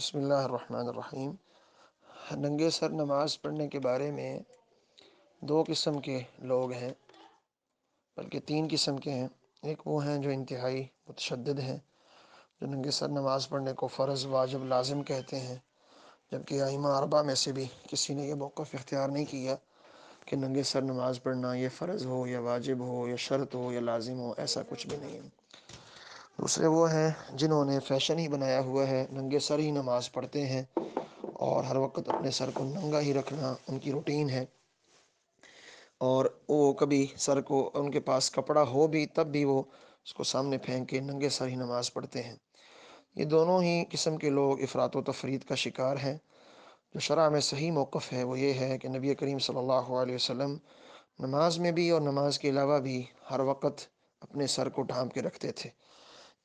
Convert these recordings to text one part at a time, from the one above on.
بسم اللہ الرحمن الرحیم ننگے سر نماز پڑھنے کے بارے میں دو قسم کے لوگ ہیں بلکہ تین قسم کے ہیں ایک وہ ہیں جو انتہائی متشدد ہیں جو ننگے سر نماز پڑھنے کو فرض واجب لازم کہتے ہیں جبکہ آئمہ عربہ میں سے بھی کسی نے یہ موقف اختیار نہیں کیا کہ ننگے سر نماز پڑھنا یہ فرض ہو یا واجب ہو یا شرط ہو یا لازم ہو ایسا کچھ بھی نہیں ہے دوسرے وہ ہیں جنہوں نے فیشن ہی بنایا ہوا ہے ننگے سر ہی نماز پڑھتے ہیں اور ہر وقت اپنے سر کو ننگا ہی رکھنا ان کی روٹین ہے اور وہ کبھی سر کو ان کے پاس کپڑا ہو بھی تب بھی وہ اس کو سامنے پھینک کے ننگے سر ہی نماز پڑھتے ہیں یہ دونوں ہی قسم کے لوگ افراد و تفرید کا شکار ہیں جو شرع میں صحیح موقف ہے وہ یہ ہے کہ نبی کریم صلی اللہ علیہ وسلم نماز میں بھی اور نماز کے علاوہ بھی ہر وقت اپنے سر کو ڈھانپ کے رکھتے تھے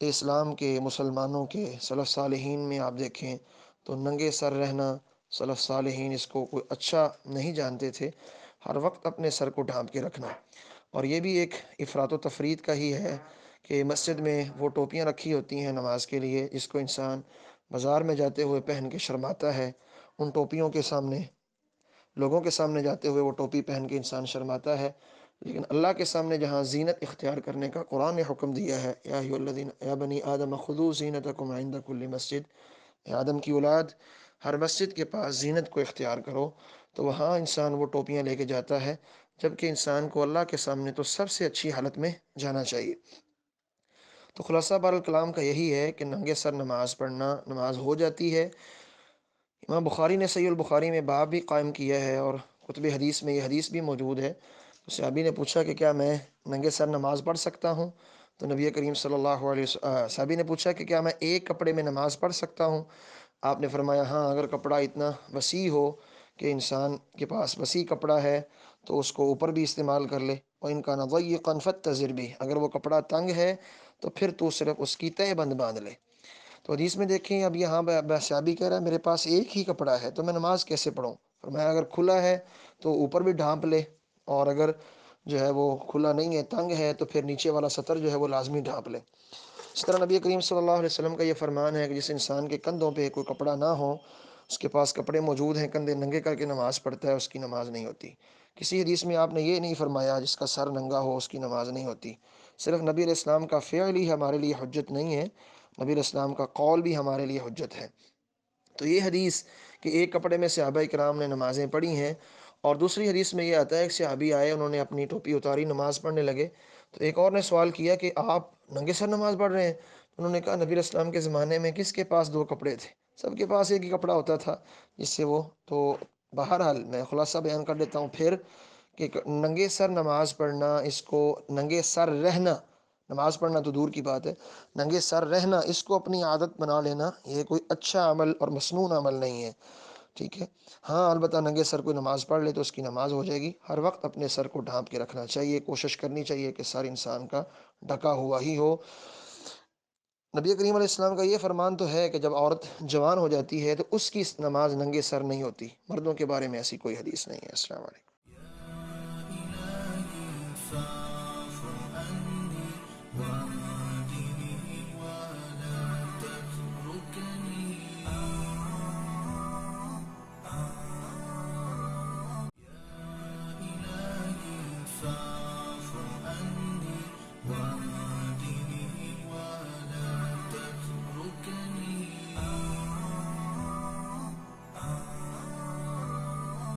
اسلام کے مسلمانوں کے صلف صالحین میں آپ دیکھیں تو ننگے سر رہنا صلف صالحین اس کو کوئی اچھا نہیں جانتے تھے ہر وقت اپنے سر کو ڈھانپ کے رکھنا اور یہ بھی ایک افراد و تفرید کا ہی ہے کہ مسجد میں وہ ٹوپیاں رکھی ہوتی ہیں نماز کے لیے جس کو انسان بازار میں جاتے ہوئے پہن کے شرماتا ہے ان ٹوپیوں کے سامنے لوگوں کے سامنے جاتے ہوئے وہ ٹوپی پہن کے انسان شرماتا ہے لیکن اللہ کے سامنے جہاں زینت اختیار کرنے کا قرآن نے حکم دیا ہے یا یا بنی آدم خدو زینت آئندہ کلی مسجد آدم کی اولاد ہر مسجد کے پاس زینت کو اختیار کرو تو وہاں انسان وہ ٹوپیاں لے کے جاتا ہے جبکہ انسان کو اللہ کے سامنے تو سب سے اچھی حالت میں جانا چاہیے تو خلاصہ الکلام کا یہی ہے کہ ننگے سر نماز پڑھنا نماز ہو جاتی ہے امام بخاری نے صحیح البخاری میں باب بھی قائم کیا ہے اور کتب حدیث میں یہ حدیث بھی موجود ہے صحابی نے پوچھا کہ کیا میں ننگے سر نماز پڑھ سکتا ہوں تو نبی کریم صلی اللہ علیہ وسلم صحابی نے پوچھا کہ کیا میں ایک کپڑے میں نماز پڑھ سکتا ہوں آپ نے فرمایا ہاں اگر کپڑا اتنا وسیع ہو کہ انسان کے پاس وسیع کپڑا ہے تو اس کو اوپر بھی استعمال کر لے اور ان کا نغی قنفت تجربی اگر وہ کپڑا تنگ ہے تو پھر تو صرف اس کی تہ بند باندھ لے تو حدیث میں دیکھیں اب یہاں بحثیابی کہہ رہا ہے میرے پاس ایک ہی کپڑا ہے تو میں نماز کیسے پڑھوں فرمایا اگر کھلا ہے تو اوپر بھی ڈھانپ لے اور اگر جو ہے وہ کھلا نہیں ہے تنگ ہے تو پھر نیچے والا سطر جو ہے وہ لازمی ڈھانپ لے اس طرح نبی کریم صلی اللہ علیہ وسلم کا یہ فرمان ہے کہ جس انسان کے کندھوں پہ کوئی کپڑا نہ ہو اس کے پاس کپڑے موجود ہیں کندھے ننگے کر کے نماز پڑھتا ہے اس کی نماز نہیں ہوتی کسی حدیث میں آپ نے یہ نہیں فرمایا جس کا سر ننگا ہو اس کی نماز نہیں ہوتی صرف نبی علیہ السلام کا فعل ہی ہمارے لیے حجت نہیں ہے نبی علیہ السلام کا قول بھی ہمارے لیے حجت ہے تو یہ حدیث کہ ایک کپڑے میں صحابہ اکرام نے نمازیں پڑھی ہیں اور دوسری حدیث میں یہ آتا ہے ایک صحابی آئے انہوں نے اپنی ٹوپی اتاری نماز پڑھنے لگے تو ایک اور نے سوال کیا کہ آپ ننگے سر نماز پڑھ رہے ہیں تو انہوں نے کہا نبی اسلام کے زمانے میں کس کے پاس دو کپڑے تھے سب کے پاس ایک ہی کپڑا ہوتا تھا جس سے وہ تو بہرحال میں خلاصہ بیان کر دیتا ہوں پھر کہ ننگے سر نماز پڑھنا اس کو ننگے سر رہنا نماز پڑھنا تو دور کی بات ہے ننگے سر رہنا اس کو اپنی عادت بنا لینا یہ کوئی اچھا عمل اور مصنون عمل نہیں ہے ٹھیک ہے ہاں البتہ ننگے سر کوئی نماز پڑھ لے تو اس کی نماز ہو جائے گی ہر وقت اپنے سر کو ڈھانپ کے رکھنا چاہیے کوشش کرنی چاہیے کہ سر انسان کا ڈھکا ہوا ہی ہو نبی کریم علیہ السلام کا یہ فرمان تو ہے کہ جب عورت جوان ہو جاتی ہے تو اس کی نماز ننگے سر نہیں ہوتی مردوں کے بارے میں ایسی کوئی حدیث نہیں ہے السلام علیکم